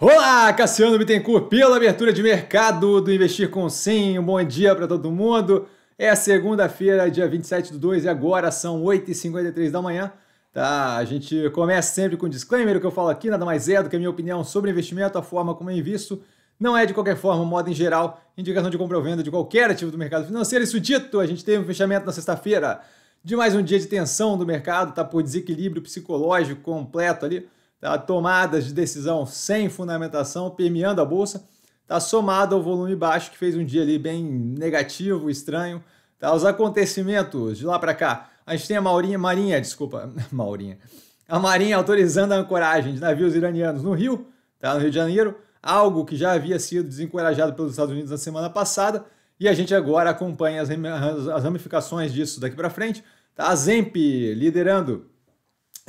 Olá, Cassiano Bittencourt, pela abertura de mercado do Investir com Sim. Um bom dia para todo mundo. É segunda-feira, dia 27 do 2 e agora são 8h53 da manhã. Tá, a gente começa sempre com um disclaimer, o que eu falo aqui nada mais é do que a minha opinião sobre investimento, a forma como eu invisto. Não é, de qualquer forma, modo em geral, indicação de compra ou venda de qualquer ativo do mercado financeiro. Isso dito, a gente teve um fechamento na sexta-feira de mais um dia de tensão do mercado, tá por desequilíbrio psicológico completo ali tomadas de decisão sem fundamentação permeando a bolsa, está somado ao volume baixo que fez um dia ali bem negativo, estranho. Tá? Os acontecimentos de lá para cá, a gente tem a Maurinha, Marinha, desculpa, Maurinha, a Marinha autorizando a ancoragem de navios iranianos no Rio, tá? no Rio de Janeiro, algo que já havia sido desencorajado pelos Estados Unidos na semana passada, e a gente agora acompanha as, ramificações disso daqui para frente. Tá? A Zemp liderando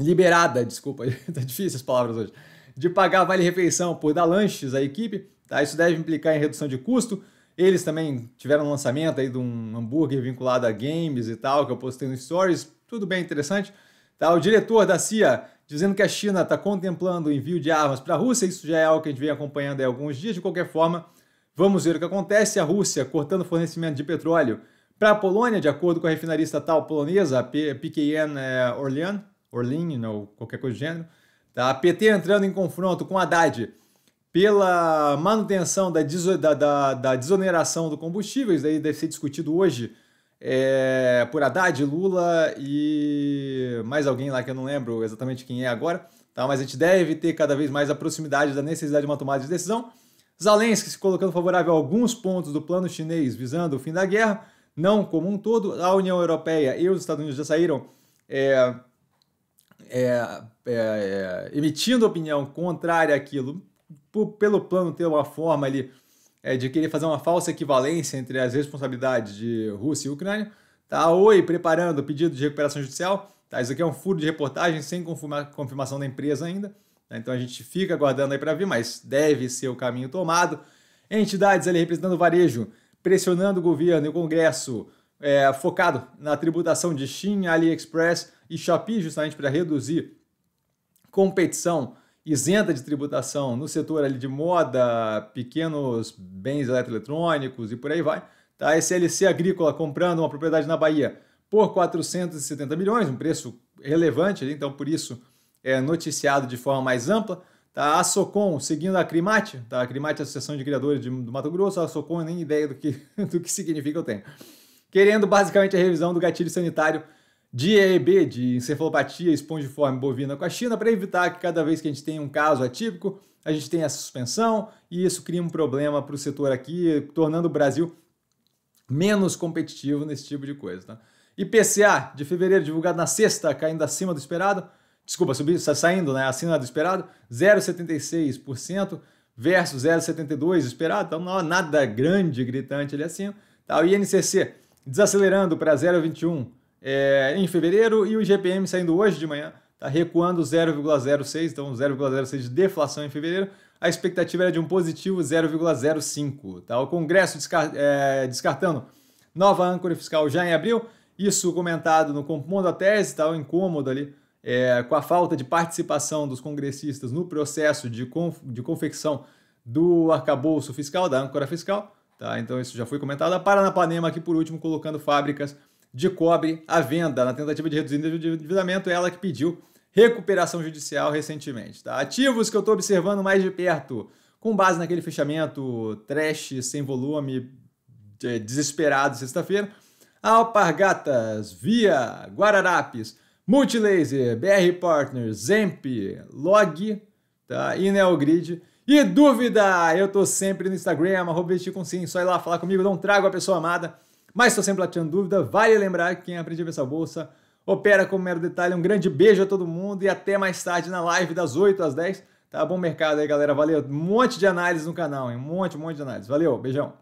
liberada, desculpa, tá difícil as palavras hoje, de pagar vale refeição por dar lanches à equipe, tá? Isso deve implicar em redução de custo. Eles também tiveram um lançamento aí de um hambúrguer vinculado a games e tal, que eu postei no stories, tudo bem interessante. Tá? O diretor da CIA dizendo que a China está contemplando o envio de armas para a Rússia, isso já é algo que a gente vem acompanhando há alguns dias, de qualquer forma, vamos ver o que acontece. A Rússia cortando o fornecimento de petróleo para a Polônia, de acordo com a refinaria estatal polonesa, a PKN eh, Orlean, Orlin, né, ou qualquer coisa do gênero. Tá? PT entrando em confronto com Haddad pela manutenção da, deso, da, da, da desoneração do combustível, isso daí deve ser discutido hoje é, por Haddad, Lula e mais alguém lá que eu não lembro exatamente quem é agora, tá? mas a gente deve ter cada vez mais a proximidade da necessidade de uma tomada de decisão. Zalensky se colocando favorável a alguns pontos do plano chinês visando o fim da guerra, não como um todo. A União Europeia e os Estados Unidos já saíram é, é, é, é, emitindo opinião contrária àquilo, por, pelo plano ter uma forma ali é, de querer fazer uma falsa equivalência entre as responsabilidades de Rússia e Ucrânia, tá oi preparando o pedido de recuperação judicial, tá? Isso aqui é um furo de reportagem sem confirma, confirmação da empresa ainda, tá? então a gente fica aguardando aí para ver, mas deve ser o caminho tomado. Entidades ali representando o varejo, pressionando o governo e o Congresso é, focado na tributação de Shein, AliExpress e Shopee, justamente para reduzir competição isenta de tributação no setor ali de moda, pequenos bens eletroeletrônicos e por aí vai. Tá? SLC Agrícola comprando uma propriedade na Bahia por 470 milhões, um preço relevante, ali, então por isso é noticiado de forma mais ampla. Tá? A Socom seguindo a Crimate, tá? a Crimate é Associação de Criadores de, do Mato Grosso, a Socom nem ideia do que, do que significa eu tenho querendo basicamente a revisão do gatilho sanitário de EEB, de encefalopatia espongiforme bovina com a China, para evitar que cada vez que a gente tem um caso atípico, a gente tenha suspensão e isso cria um problema para o setor aqui, tornando o Brasil menos competitivo nesse tipo de coisa. Tá? IPCA de fevereiro, divulgado na sexta, caindo acima do esperado. Desculpa, subindo, saindo, né? Acima do esperado, 0,76% versus 0,72% esperado. Então, não nada grande, gritante ali assim. Tá? O INCC desacelerando para 0,21 é, em fevereiro e o IGPM saindo hoje de manhã, está recuando 0,06, então 0,06 de deflação em fevereiro. A expectativa era de um positivo 0,05. Tá? O Congresso é, descartando nova âncora fiscal já em abril, isso comentado no Compondo a Tese, tá? o incômodo ali é, com a falta de participação dos congressistas no processo de, conf de confecção do arcabouço fiscal, da âncora fiscal. Tá? Então isso já foi comentado. A Paranapanema aqui por último colocando fábricas de cobre à venda na tentativa de reduzir o endividamento, ela que pediu recuperação judicial recentemente. Tá? Ativos que eu estou observando mais de perto, com base naquele fechamento trash, sem volume, desesperado sexta-feira, Alpargatas, Via, Guararapes, Multilaser, BR Partners, Zemp, Log tá? e Neogrid e dúvida, eu tô sempre no Instagram, arroba com sim, só ir lá falar comigo, não trago a pessoa amada, mas tô sempre lá dúvida. Vale lembrar que quem aprende a essa bolsa opera como mero detalhe. Um grande beijo a todo mundo e até mais tarde na live das 8 às 10. Tá bom mercado aí, galera. Valeu. Um monte de análise no canal, hein? Um monte, um monte de análise. Valeu, beijão.